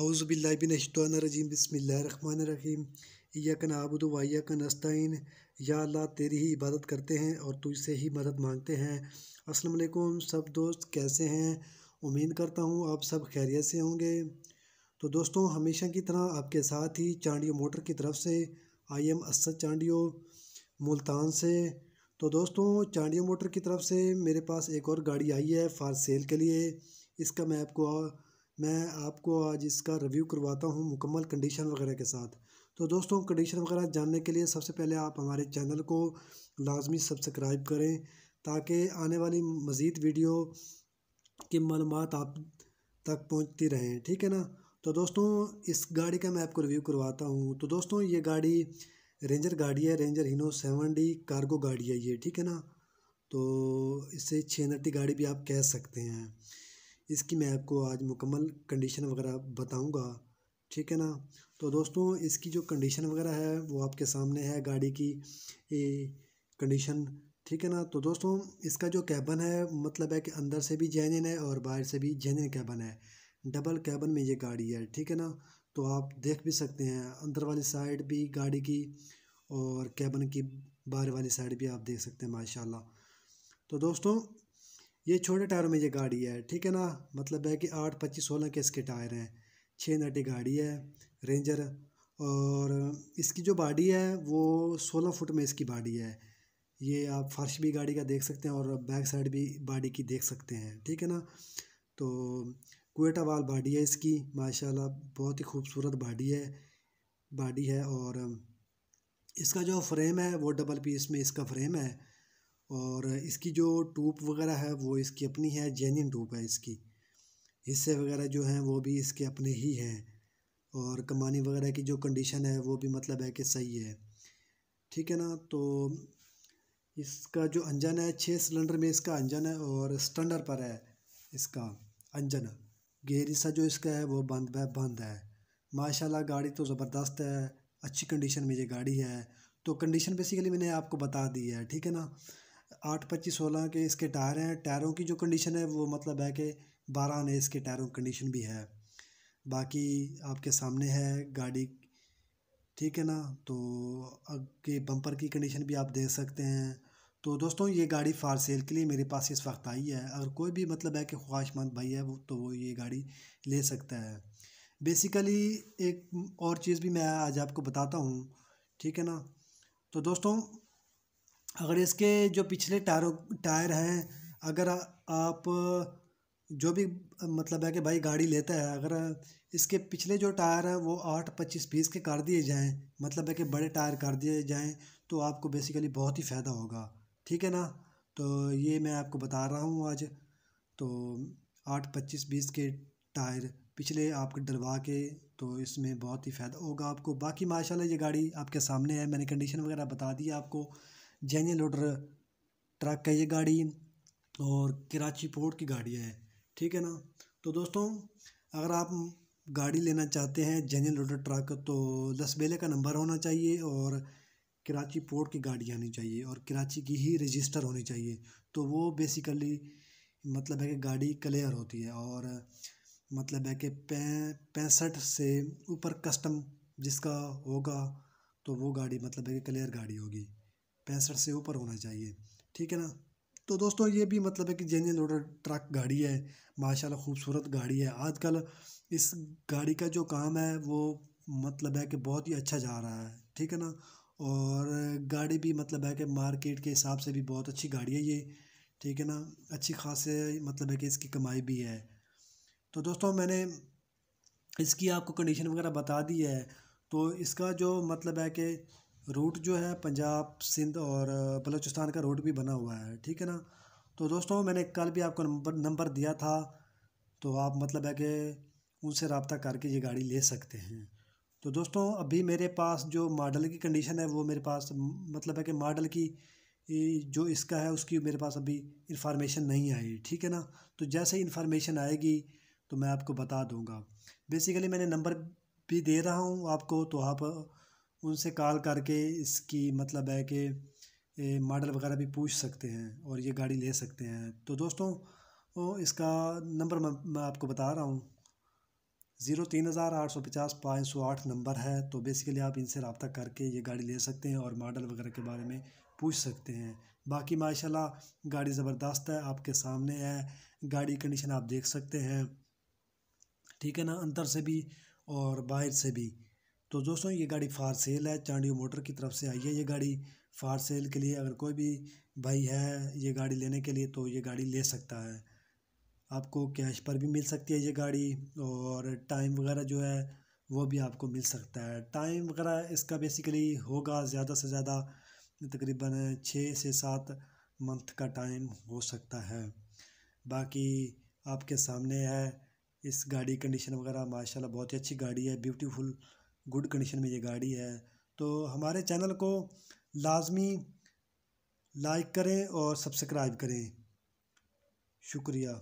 आउज़बिल्लाबिनशतरजीम बसमीम यक नाबुद वायक अस्तिन या अल्लाह तेरी ही इबादत करते हैं और तुझसे ही मदद मांगते हैं अस्सलाम वालेकुम सब दोस्त कैसे हैं उम्मीद करता हूँ आप सब खैरियत से होंगे तो दोस्तों हमेशा की तरह आपके साथ ही चांडियो मोटर की तरफ से आई एम असद चांडियो मुल्तान से तो दोस्तों चांडियो मोटर की तरफ से मेरे पास एक और गाड़ी आई है फार सेल के लिए इसका मैं आपको मैं आपको आज इसका रिव्यू करवाता हूँ मुकम्मल कंडीशन वगैरह के साथ तो दोस्तों कंडीशन वगैरह जानने के लिए सबसे पहले आप हमारे चैनल को लाजमी सब्सक्राइब करें ताकि आने वाली मज़ीद वीडियो की मालूम आप तक पहुँचती रहें ठीक है ना तो दोस्तों इस गाड़ी का मैं आपको रिव्यू करवाता हूँ तो दोस्तों ये गाड़ी रेंजर गाड़ी है Ranger Hino seven D cargo गाड़ी है ये ठीक है ना तो इसे छः नट्टी गाड़ी भी आप कह सकते हैं इसकी मैं आपको आज मुकम्मल कंडीशन वगैरह बताऊंगा ठीक है ना तो दोस्तों इसकी जो कंडीशन वगैरह है वो आपके सामने है गाड़ी की कंडीशन ठीक है ना तो दोस्तों इसका जो कैबन है मतलब है कि अंदर से भी जैन है और बाहर से भी जैनिन कैबन है डबल कैबन में ये गाड़ी है ठीक है ना तो आप देख भी सकते हैं अंदर वाली साइड भी गाड़ी की और कैबन की बाहर वाली साइड भी आप देख सकते हैं माशाल्लाह तो दोस्तों ये छोटे टायरों में ये गाड़ी है ठीक है ना मतलब है कि आठ पच्चीस सोलह के इसके टायर हैं छः नटी गाड़ी है रेंजर और इसकी जो बाड़ी है वो सोलह फुट में इसकी बाड़ी है ये आप फर्श भी गाड़ी का देख सकते हैं और बैक साइड भी बाड़ी की देख सकते हैं ठीक है ना तो कोयटा वाल बाडी है इसकी माशाल्लाह बहुत ही खूबसूरत बाड़ी है बाड़ी है और इसका जो फ्रेम है वो डबल पीस में इसका फ्रेम है और इसकी जो टूप वगैरह है वो इसकी अपनी है जेन्यन टूप है इसकी हिस्से वगैरह जो हैं वो भी इसके अपने ही हैं और कमानी वगैरह की जो कंडीशन है वो भी मतलब है कि सही है ठीक है ना तो इसका जो अंजन है छः सिलेंडर में इसका अंजन है और स्टैंडर पर है इसका अंजन हिस्सा जो इसका है वो बंद है बंद है माशाल्लाह गाड़ी तो ज़बरदस्त है अच्छी कंडीशन में ये गाड़ी है तो कंडीशन बेसिकली मैंने आपको बता दी है ठीक है ना आठ पच्चीस सोलह के इसके टायर हैं टायरों की जो कंडीशन है वो मतलब है कि बारह आने इसके टायरों की कंडीशन भी है बाकी आपके सामने है गाड़ी ठीक है ना तो आगे बम्पर की कंडीशन भी आप देख सकते हैं तो दोस्तों ये गाड़ी फ़ार सेल के लिए मेरे पास इस वक्त आई है अगर कोई भी मतलब है कि ख्वाहिशमंद भाई है वो तो वो ये गाड़ी ले सकता है बेसिकली एक और चीज़ भी मैं आज आपको बताता हूँ ठीक है ना तो दोस्तों अगर इसके जो पिछले टायरों टायर हैं अगर आप जो भी मतलब है कि भाई गाड़ी लेता है अगर इसके पिछले जो टायर हैं वो आठ पच्चीस बीस के कर दिए जाएं मतलब है कि बड़े टायर कर दिए जाएं तो आपको बेसिकली बहुत ही फ़ायदा होगा ठीक है ना तो ये मैं आपको बता रहा हूँ आज तो आठ पच्चीस बीस के टायर पिछले आपके डलवा के तो इसमें बहुत ही फ़ायदा होगा आपको बाकी माशाल्लाह ये गाड़ी आपके सामने है मैंने कंडीशन वगैरह बता दी आपको जैनियल लोडर ट्रक है ये गाड़ी और कराची पोर्ट की गाड़ी है ठीक है ना तो दोस्तों अगर आप गाड़ी लेना चाहते हैं जैनियन लोडर ट्रक तो दस बेले का नंबर होना चाहिए और कराची पोर्ट की गाड़ी आनी चाहिए और कराची की ही रजिस्टर होनी चाहिए तो वो बेसिकली मतलब है कि गाड़ी क्लियर होती है और मतलब है कि पैंसठ से ऊपर कस्टम जिसका होगा तो वो गाड़ी मतलब है कि क्लियर गाड़ी होगी पैंसठ से ऊपर होना चाहिए ठीक है ना तो दोस्तों ये भी मतलब है कि जेन्यन लोडर ट्रक गाड़ी है माशाला खूबसूरत गाड़ी है आजकल इस गाड़ी का जो काम है वो मतलब है कि बहुत ही अच्छा जा रहा है ठीक है ना और गाड़ी भी मतलब है कि मार्केट के हिसाब से भी बहुत अच्छी गाड़ी है ये ठीक है ना अच्छी खास मतलब है कि इसकी कमाई भी है तो दोस्तों मैंने इसकी आपको कंडीशन वगैरह बता दी है तो इसका जो मतलब है कि रूट जो है पंजाब सिंध और बलूचिस्तान का रूट भी बना हुआ है ठीक है ना तो दोस्तों मैंने कल भी आपको नंबर नंबर दिया था तो आप मतलब है कि उनसे रबता करके ये गाड़ी ले सकते हैं तो दोस्तों अभी मेरे पास जो मॉडल की कंडीशन है वो मेरे पास मतलब है कि मॉडल की जो इसका है उसकी मेरे पास अभी इन्फॉर्मेशन नहीं आई ठीक है ना तो जैसे ही इन्फॉर्मेशन आएगी तो मैं आपको बता दूंगा बेसिकली मैंने नंबर भी दे रहा हूँ आपको तो आप उनसे कॉल करके इसकी मतलब है कि मॉडल वगैरह भी पूछ सकते हैं और ये गाड़ी ले सकते हैं तो दोस्तों ओ, इसका नंबर मैं आपको बता रहा हूँ ज़ीरो तीन हज़ार आठ सौ पचास पाँच सौ आठ नंबर है तो बेसिकली आप इनसे रबता करके ये गाड़ी ले सकते हैं और मॉडल वगैरह के बारे में पूछ सकते हैं बाकी माशाल्लाह गाड़ी ज़बरदस्त है आपके सामने है गाड़ी कंडीशन आप देख सकते हैं ठीक है ना अंदर से भी और बाहर से भी तो दोस्तों ये गाड़ी फार सेल है चांडियो मोटर की तरफ से आई है ये गाड़ी फार सेल के लिए अगर कोई भी भाई है ये गाड़ी लेने के लिए तो ये गाड़ी ले सकता है आपको कैश पर भी मिल सकती है ये गाड़ी और टाइम वगैरह जो है वो भी आपको मिल सकता है टाइम वगैरह इसका बेसिकली होगा ज़्यादा से ज़्यादा तकरीबन छः से सात मंथ का टाइम हो सकता है बाकी आपके सामने है इस गाड़ी कंडीशन वगैरह माशाल्लाह बहुत ही अच्छी गाड़ी है ब्यूटीफुल गुड कंडीशन में ये गाड़ी है तो हमारे चैनल को लाजमी लाइक करें और सब्सक्राइब करें शुक्रिया